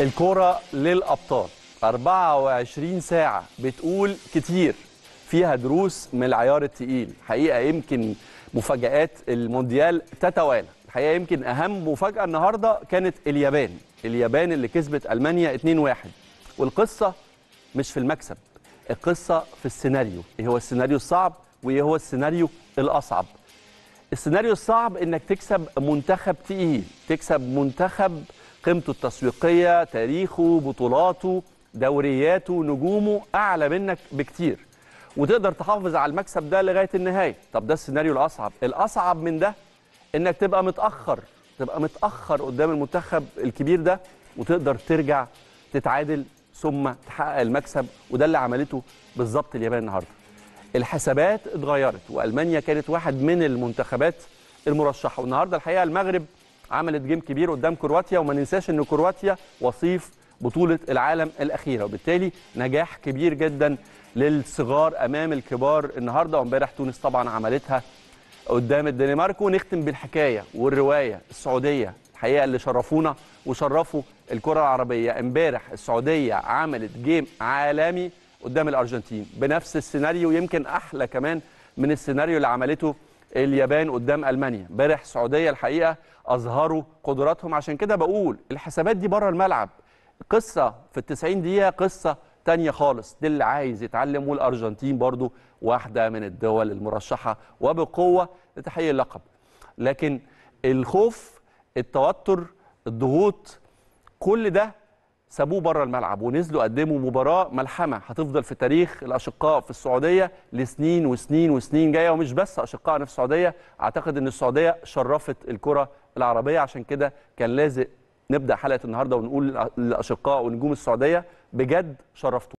الكرة للأبطال 24 ساعة بتقول كتير فيها دروس من العيار التقيل حقيقة يمكن مفاجآت المونديال تتوالى الحقيقة يمكن أهم مفاجأة النهاردة كانت اليابان اليابان اللي كسبت ألمانيا 2-1 والقصة مش في المكسب القصة في السيناريو إيه هو السيناريو الصعب وإيه هو السيناريو الأصعب السيناريو الصعب إنك تكسب منتخب تقيل تكسب منتخب قيمته التسويقيه تاريخه بطولاته دورياته نجومه اعلى منك بكتير وتقدر تحافظ على المكسب ده لغايه النهايه طب ده السيناريو الاصعب الاصعب من ده انك تبقى متاخر تبقى متاخر قدام المنتخب الكبير ده وتقدر ترجع تتعادل ثم تحقق المكسب وده اللي عملته بالظبط اليابان النهارده الحسابات اتغيرت والمانيا كانت واحد من المنتخبات المرشحه والنهارده الحقيقه المغرب عملت جيم كبير قدام كرواتيا وما ننساش ان كرواتيا وصيف بطوله العالم الاخيره وبالتالي نجاح كبير جدا للصغار امام الكبار النهارده وامبارح تونس طبعا عملتها قدام الدنمارك ونختم بالحكايه والروايه السعوديه الحقيقه اللي شرفونا وشرفوا الكره العربيه امبارح السعوديه عملت جيم عالمي قدام الارجنتين بنفس السيناريو يمكن احلى كمان من السيناريو اللي عملته اليابان قدام المانيا امبارح السعوديه الحقيقه اظهروا قدراتهم عشان كده بقول الحسابات دي بره الملعب قصه في ال 90 دقيقه قصه تانية خالص دي اللي عايز يتعلم والارجنتين برضو واحده من الدول المرشحه وبقوه لتحقيق اللقب لكن الخوف التوتر الضغوط كل ده سابوه بره الملعب ونزلوا قدموا مباراه ملحمه هتفضل في تاريخ الاشقاء في السعوديه لسنين وسنين وسنين جايه ومش بس اشقائنا في السعوديه اعتقد ان السعوديه شرفت الكره العربيه عشان كده كان لازم نبدا حلقه النهارده ونقول للاشقاء ونجوم السعوديه بجد شرفتوا